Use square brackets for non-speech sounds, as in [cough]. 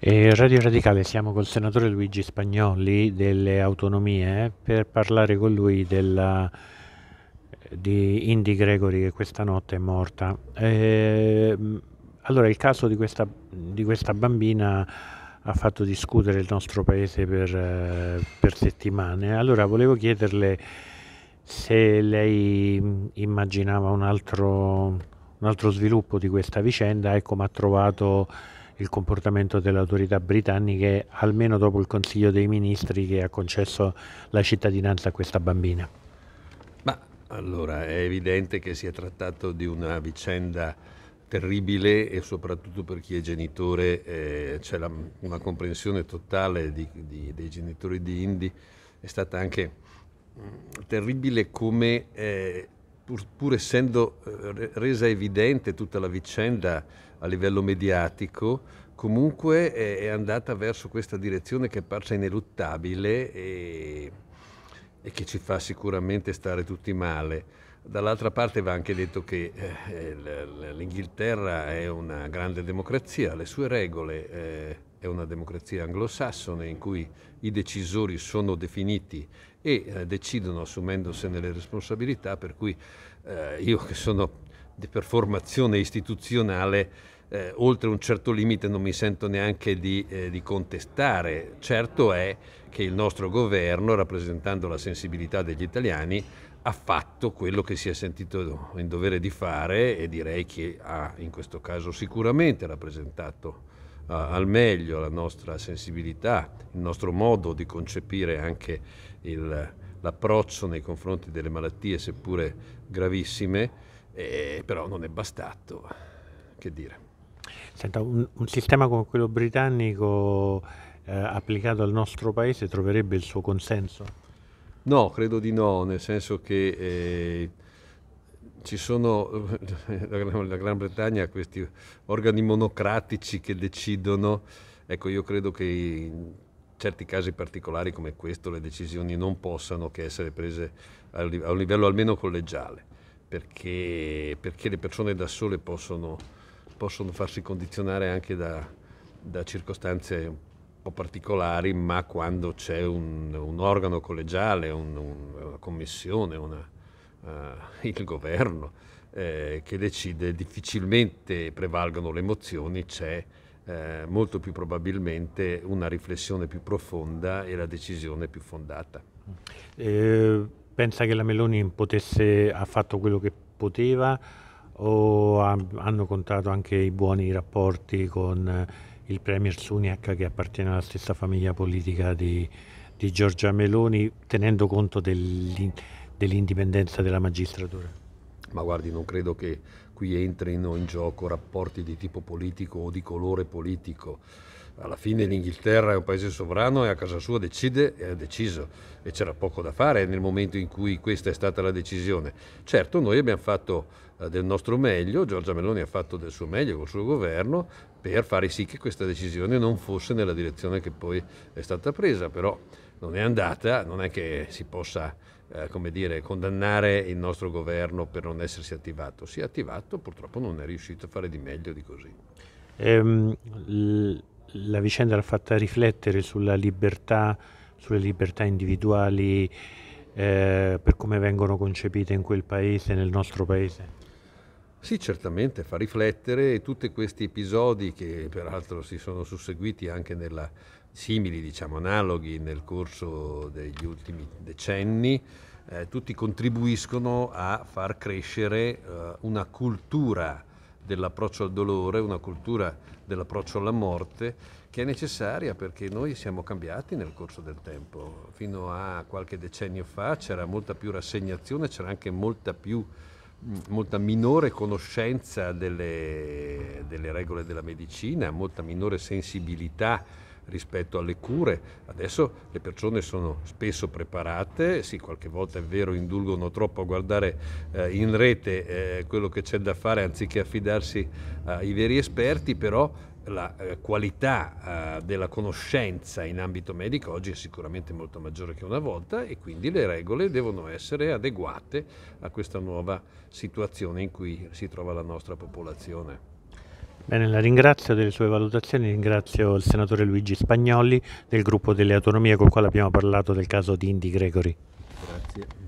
E Radio Radicale, siamo col senatore Luigi Spagnoli delle autonomie per parlare con lui della, di Indy Gregory che questa notte è morta. E, ehm, allora il caso di questa, di questa, bambina ha fatto discutere il nostro paese per, eh, per settimane, allora volevo chiederle se lei immaginava un altro, un altro sviluppo di questa vicenda e come ha trovato il comportamento delle autorità britanniche, almeno dopo il Consiglio dei Ministri che ha concesso la cittadinanza a questa bambina. Ma allora è evidente che si è trattato di una vicenda terribile e soprattutto per chi è genitore eh, c'è la, una comprensione totale di, di, dei genitori di Indy, è stata anche mh, mm, terribile come... Eh, pur, pur essendo eh, resa evidente tutta la vicenda a livello mediatico, comunque è, andata verso questa direzione che è parsa ineluttabile e, e, che ci fa sicuramente stare tutti male. Dall'altra parte va anche detto che eh, eh l'Inghilterra è una grande democrazia, le sue regole eh, è una democrazia anglosassone in cui i decisori sono definiti e eh, decidono assumendosene le responsabilità, per cui eh, io che sono per formazione istituzionale eh, oltre un certo limite non mi sento neanche di, eh, di, contestare. Certo è che il nostro governo, rappresentando la sensibilità degli italiani, ha fatto quello che si è sentito in dovere di fare e direi che ha in questo caso sicuramente rappresentato al meglio la nostra sensibilità, il nostro modo di concepire anche il, l'approccio nei confronti delle malattie, seppure gravissime, eh, però non è bastato. Che dire? Senta, un, un sistema come quello britannico eh, applicato al nostro paese troverebbe il suo consenso? No, credo di no, nel senso che... Eh, ci sono eh, [laughs] la Gran Bretagna ha questi organi monocratici che decidono, ecco io credo che in certi casi particolari come questo le decisioni non possano che essere prese a un livello almeno collegiale, perché, perché le persone da sole possono, possono farsi condizionare anche da, da, circostanze un po' particolari, ma quando c'è un, un organo collegiale, un, un, una commissione, una eh, il governo eh, che decide difficilmente prevalgono le emozioni, c'è eh, molto più probabilmente una riflessione più profonda e la decisione più fondata. Eh, pensa che la Meloni potesse, ha fatto quello che poteva o ha, hanno contato anche i buoni rapporti con eh, il Premier Suniac che appartiene alla stessa famiglia politica di, di Giorgia Meloni, tenendo conto del, dell'indipendenza della magistratura? Ma guardi, non credo che qui entrino in gioco rapporti di tipo politico o di colore politico. Alla fine l'Inghilterra è un paese sovrano e a casa sua decide e ha deciso e c'era poco da fare nel momento in cui questa è stata la decisione. Certo, noi abbiamo fatto eh, del nostro meglio, Giorgia Meloni ha fatto del suo meglio col suo governo per fare sì che questa decisione non fosse nella direzione che poi è stata presa, però non è andata, non è che si possa eh, come dire, condannare il nostro governo per non essersi attivato. Si è attivato, purtroppo non è riuscito a fare di meglio di così. Ehm, la vicenda l'ha fatta riflettere sulla libertà, sulle libertà individuali, eh, per come vengono concepite in quel paese, nel nostro paese? Sì, certamente fa riflettere e tutti questi episodi che peraltro si sono susseguiti anche nella, simili, diciamo analoghi nel corso degli ultimi decenni, eh, tutti contribuiscono a far crescere eh, una cultura dell'approccio al dolore, una cultura dell'approccio alla morte che è necessaria perché noi siamo cambiati nel corso del tempo. Fino a qualche decennio fa c'era molta più rassegnazione, c'era anche molta più molta minore conoscenza delle, delle, regole della medicina, molta minore sensibilità rispetto alle cure. Adesso le persone sono spesso preparate, sì, qualche volta è vero, indulgono troppo a guardare eh, in rete eh, quello che c'è da fare anziché affidarsi eh, ai veri esperti, però la eh, qualità eh, della conoscenza in ambito medico oggi è sicuramente molto maggiore che una volta e quindi le regole devono essere adeguate a questa nuova situazione in cui si trova la nostra popolazione. Bene, la ringrazio delle sue valutazioni, ringrazio il senatore Luigi Spagnoli del gruppo delle autonomie con il quale abbiamo parlato del caso di Indy Gregori. Grazie.